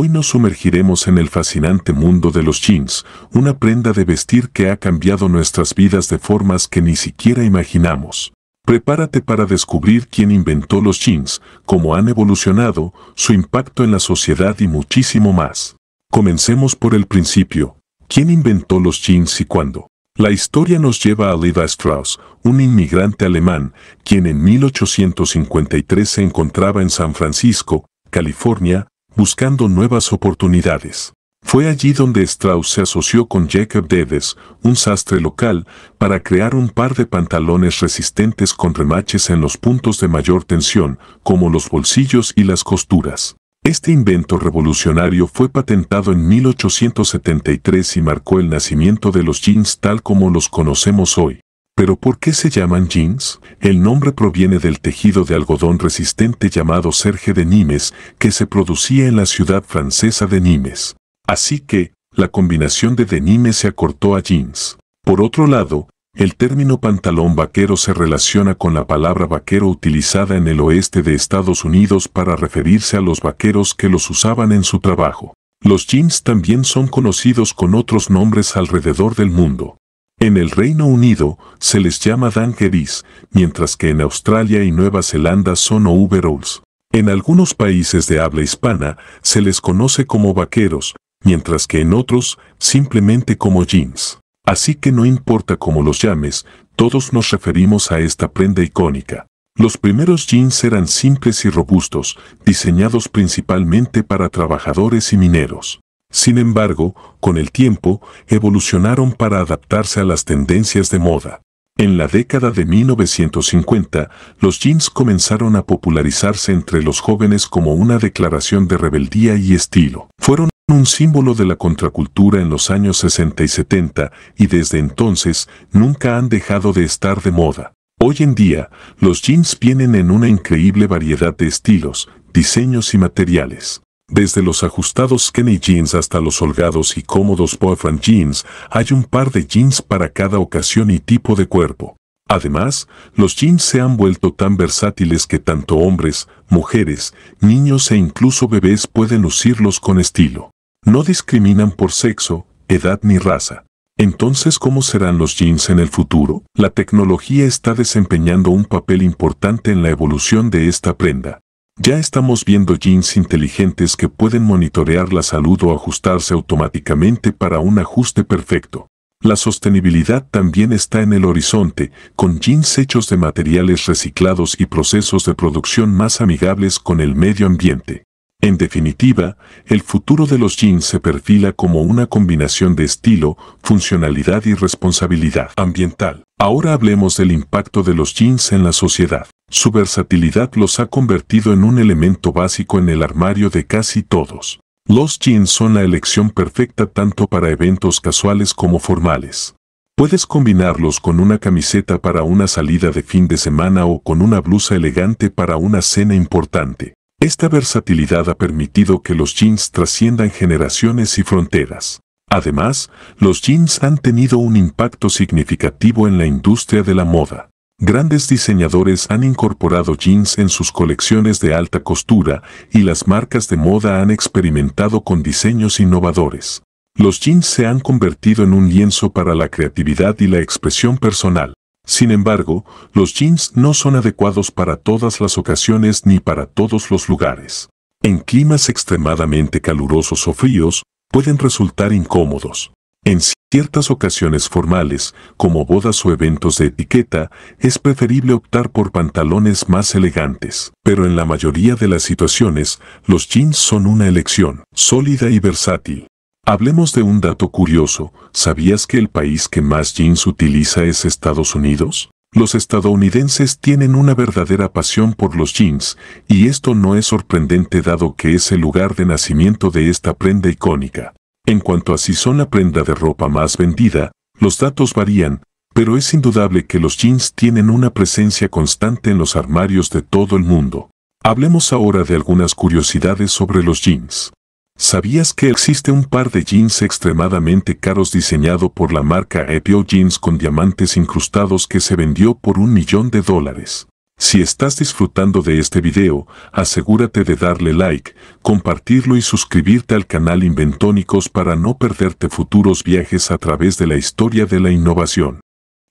Hoy nos sumergiremos en el fascinante mundo de los jeans, una prenda de vestir que ha cambiado nuestras vidas de formas que ni siquiera imaginamos. Prepárate para descubrir quién inventó los jeans, cómo han evolucionado, su impacto en la sociedad y muchísimo más. Comencemos por el principio. ¿Quién inventó los jeans y cuándo? La historia nos lleva a Levi Strauss, un inmigrante alemán, quien en 1853 se encontraba en San Francisco, California, buscando nuevas oportunidades. Fue allí donde Strauss se asoció con Jacob Dedes, un sastre local, para crear un par de pantalones resistentes con remaches en los puntos de mayor tensión, como los bolsillos y las costuras. Este invento revolucionario fue patentado en 1873 y marcó el nacimiento de los jeans tal como los conocemos hoy. ¿Pero por qué se llaman jeans? El nombre proviene del tejido de algodón resistente llamado serge de Nimes, que se producía en la ciudad francesa de Nimes. Así que, la combinación de denimes se acortó a jeans. Por otro lado, el término pantalón vaquero se relaciona con la palabra vaquero utilizada en el oeste de Estados Unidos para referirse a los vaqueros que los usaban en su trabajo. Los jeans también son conocidos con otros nombres alrededor del mundo. En el Reino Unido se les llama Dangeries, mientras que en Australia y Nueva Zelanda son overalls. En algunos países de habla hispana se les conoce como vaqueros, mientras que en otros simplemente como jeans. Así que no importa cómo los llames, todos nos referimos a esta prenda icónica. Los primeros jeans eran simples y robustos, diseñados principalmente para trabajadores y mineros. Sin embargo, con el tiempo, evolucionaron para adaptarse a las tendencias de moda. En la década de 1950, los jeans comenzaron a popularizarse entre los jóvenes como una declaración de rebeldía y estilo. Fueron un símbolo de la contracultura en los años 60 y 70 y desde entonces nunca han dejado de estar de moda. Hoy en día, los jeans vienen en una increíble variedad de estilos, diseños y materiales. Desde los ajustados skinny jeans hasta los holgados y cómodos boyfriend jeans, hay un par de jeans para cada ocasión y tipo de cuerpo. Además, los jeans se han vuelto tan versátiles que tanto hombres, mujeres, niños e incluso bebés pueden usirlos con estilo. No discriminan por sexo, edad ni raza. Entonces, ¿cómo serán los jeans en el futuro? La tecnología está desempeñando un papel importante en la evolución de esta prenda. Ya estamos viendo jeans inteligentes que pueden monitorear la salud o ajustarse automáticamente para un ajuste perfecto. La sostenibilidad también está en el horizonte, con jeans hechos de materiales reciclados y procesos de producción más amigables con el medio ambiente. En definitiva, el futuro de los jeans se perfila como una combinación de estilo, funcionalidad y responsabilidad ambiental. Ahora hablemos del impacto de los jeans en la sociedad. Su versatilidad los ha convertido en un elemento básico en el armario de casi todos. Los jeans son la elección perfecta tanto para eventos casuales como formales. Puedes combinarlos con una camiseta para una salida de fin de semana o con una blusa elegante para una cena importante. Esta versatilidad ha permitido que los jeans trasciendan generaciones y fronteras. Además, los jeans han tenido un impacto significativo en la industria de la moda. Grandes diseñadores han incorporado jeans en sus colecciones de alta costura y las marcas de moda han experimentado con diseños innovadores. Los jeans se han convertido en un lienzo para la creatividad y la expresión personal. Sin embargo, los jeans no son adecuados para todas las ocasiones ni para todos los lugares. En climas extremadamente calurosos o fríos, pueden resultar incómodos. En ciertas ocasiones formales, como bodas o eventos de etiqueta, es preferible optar por pantalones más elegantes. Pero en la mayoría de las situaciones, los jeans son una elección sólida y versátil. Hablemos de un dato curioso. ¿Sabías que el país que más jeans utiliza es Estados Unidos? Los estadounidenses tienen una verdadera pasión por los jeans, y esto no es sorprendente dado que es el lugar de nacimiento de esta prenda icónica. En cuanto a si son la prenda de ropa más vendida, los datos varían, pero es indudable que los jeans tienen una presencia constante en los armarios de todo el mundo. Hablemos ahora de algunas curiosidades sobre los jeans. ¿Sabías que existe un par de jeans extremadamente caros diseñado por la marca Epio Jeans con diamantes incrustados que se vendió por un millón de dólares? Si estás disfrutando de este video, asegúrate de darle like, compartirlo y suscribirte al canal Inventónicos para no perderte futuros viajes a través de la historia de la innovación.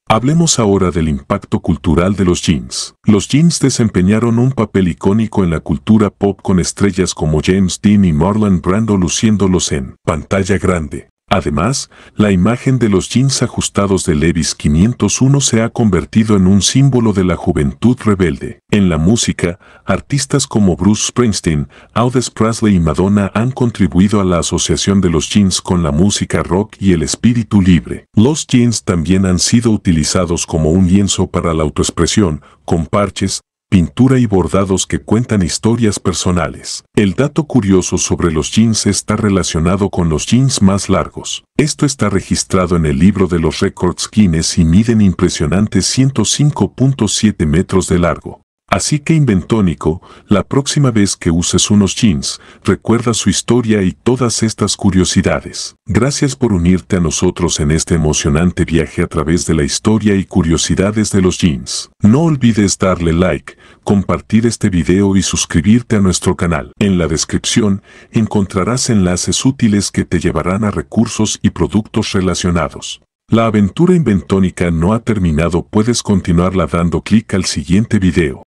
Hablemos ahora del impacto cultural de los jeans. Los jeans desempeñaron un papel icónico en la cultura pop con estrellas como James Dean y Marlon Brando luciéndolos en pantalla grande. Además, la imagen de los jeans ajustados de Levis 501 se ha convertido en un símbolo de la juventud rebelde. En la música, artistas como Bruce Springsteen, Aldous Presley y Madonna han contribuido a la asociación de los jeans con la música rock y el espíritu libre. Los jeans también han sido utilizados como un lienzo para la autoexpresión, con parches, pintura y bordados que cuentan historias personales. El dato curioso sobre los jeans está relacionado con los jeans más largos. Esto está registrado en el libro de los récords Guinness y miden impresionantes 105.7 metros de largo. Así que Inventónico, la próxima vez que uses unos jeans, recuerda su historia y todas estas curiosidades. Gracias por unirte a nosotros en este emocionante viaje a través de la historia y curiosidades de los jeans. No olvides darle like, compartir este video y suscribirte a nuestro canal. En la descripción encontrarás enlaces útiles que te llevarán a recursos y productos relacionados. La aventura inventónica no ha terminado, puedes continuarla dando clic al siguiente video.